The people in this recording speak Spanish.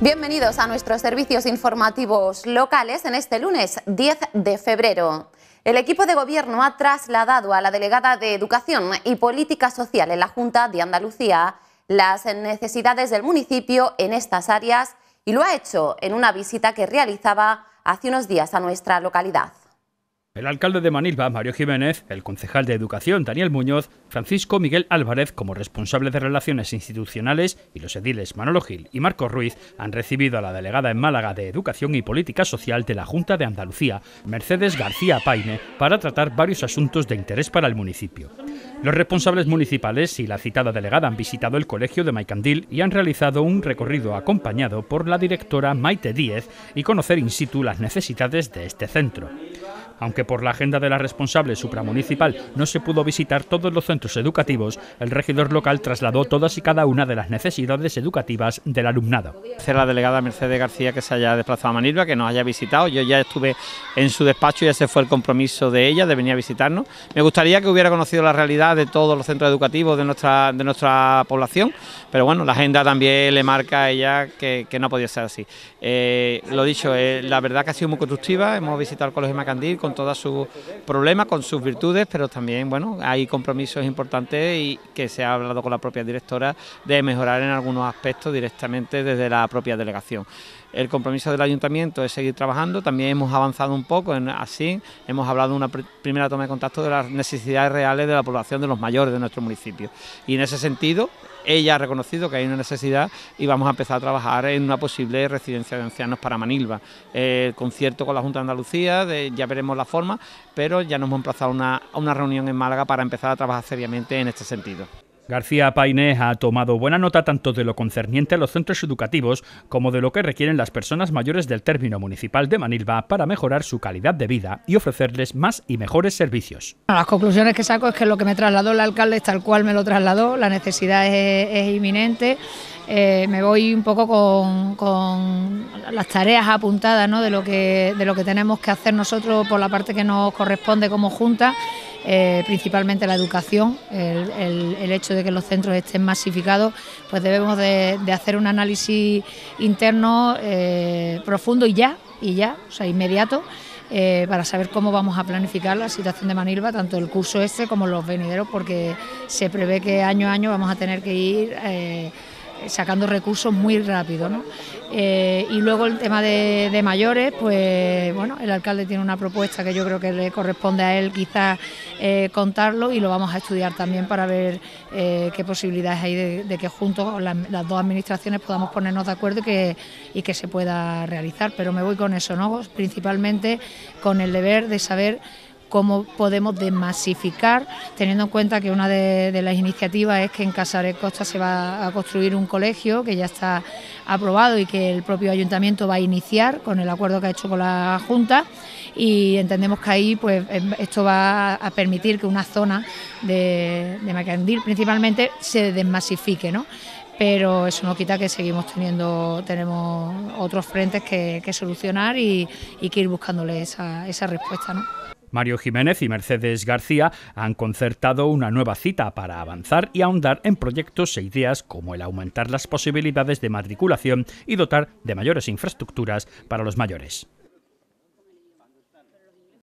Bienvenidos a nuestros servicios informativos locales en este lunes 10 de febrero. El equipo de gobierno ha trasladado a la delegada de Educación y Política Social en la Junta de Andalucía las necesidades del municipio en estas áreas y lo ha hecho en una visita que realizaba hace unos días a nuestra localidad. El alcalde de Manilva, Mario Jiménez, el concejal de Educación, Daniel Muñoz, Francisco Miguel Álvarez, como responsable de Relaciones Institucionales, y los ediles Manolo Gil y Marcos Ruiz han recibido a la delegada en Málaga de Educación y Política Social de la Junta de Andalucía, Mercedes García Paine, para tratar varios asuntos de interés para el municipio. Los responsables municipales y la citada delegada han visitado el colegio de Maicandil y han realizado un recorrido acompañado por la directora Maite Díez y conocer in situ las necesidades de este centro. Aunque por la agenda de la responsable supramunicipal no se pudo visitar todos los centros educativos, el regidor local trasladó todas y cada una de las necesidades educativas del alumnado. Ser la delegada Mercedes García que se haya desplazado a Manilva, que nos haya visitado. Yo ya estuve en su despacho y ese fue el compromiso de ella, de venir a visitarnos. Me gustaría que hubiera conocido la realidad de todos los centros educativos de nuestra, de nuestra población, pero bueno, la agenda también le marca a ella que, que no podía ser así. Eh, lo dicho, eh, la verdad que ha sido muy constructiva, hemos visitado el Colegio Macandil, con todos sus problemas, con sus virtudes, pero también, bueno, hay compromisos importantes y que se ha hablado con la propia directora de mejorar en algunos aspectos directamente desde la propia delegación. El compromiso del ayuntamiento es seguir trabajando, también hemos avanzado un poco en así, hemos hablado en una primera toma de contacto de las necesidades reales de la población de los mayores de nuestro municipio. Y en ese sentido, ella ha reconocido que hay una necesidad y vamos a empezar a trabajar en una posible residencia de ancianos para Manilva. el concierto con la Junta de Andalucía, ya veremos la forma, pero ya nos hemos emplazado a una, una reunión en Málaga para empezar a trabajar seriamente en este sentido. García Paine ha tomado buena nota tanto de lo concerniente a los centros educativos como de lo que requieren las personas mayores del término municipal de Manilva para mejorar su calidad de vida y ofrecerles más y mejores servicios. las conclusiones que saco es que lo que me trasladó el alcalde es tal cual me lo trasladó, la necesidad es, inminente. Eh, me voy un poco con, con las tareas apuntadas ¿no? de, lo que, de lo que tenemos que hacer nosotros por la parte que nos corresponde como Junta eh, principalmente la educación, el, hecho de que los centros estén masificados, pues debemos de, hacer un análisis interno eh, profundo y ya, y ya, o sea, inmediato. Eh, para saber cómo vamos a planificar la situación de Manilva, tanto el curso este como los venideros, porque se prevé que año a año vamos a tener que ir sacando recursos muy rápido. ¿no? Eh, y luego el tema de, mayores, pues bueno, el alcalde tiene una propuesta que yo creo que le corresponde a él quizás eh, contarlo y lo vamos a estudiar también para ver eh, qué posibilidades hay de, que juntos las, las, dos administraciones podamos ponernos de acuerdo y que, y que se pueda realizar. Pero me voy con eso, ¿no? principalmente con el deber de saber cómo podemos desmasificar, teniendo en cuenta que una de, las iniciativas es que en Casares Costa se va a construir un colegio que ya está aprobado y que el propio ayuntamiento va a iniciar con el acuerdo que ha hecho con la Junta y entendemos que ahí pues em, esto va a permitir que una zona de, de Macandil principalmente se desmasifique, ¿no? pero eso no quita que seguimos teniendo tenemos otros frentes que, solucionar y, que ir buscándole esa, esa respuesta. ¿no? Mario Jiménez y Mercedes García han concertado una nueva cita para avanzar y ahondar en proyectos e ideas como el aumentar las posibilidades de matriculación y dotar de mayores infraestructuras para los mayores.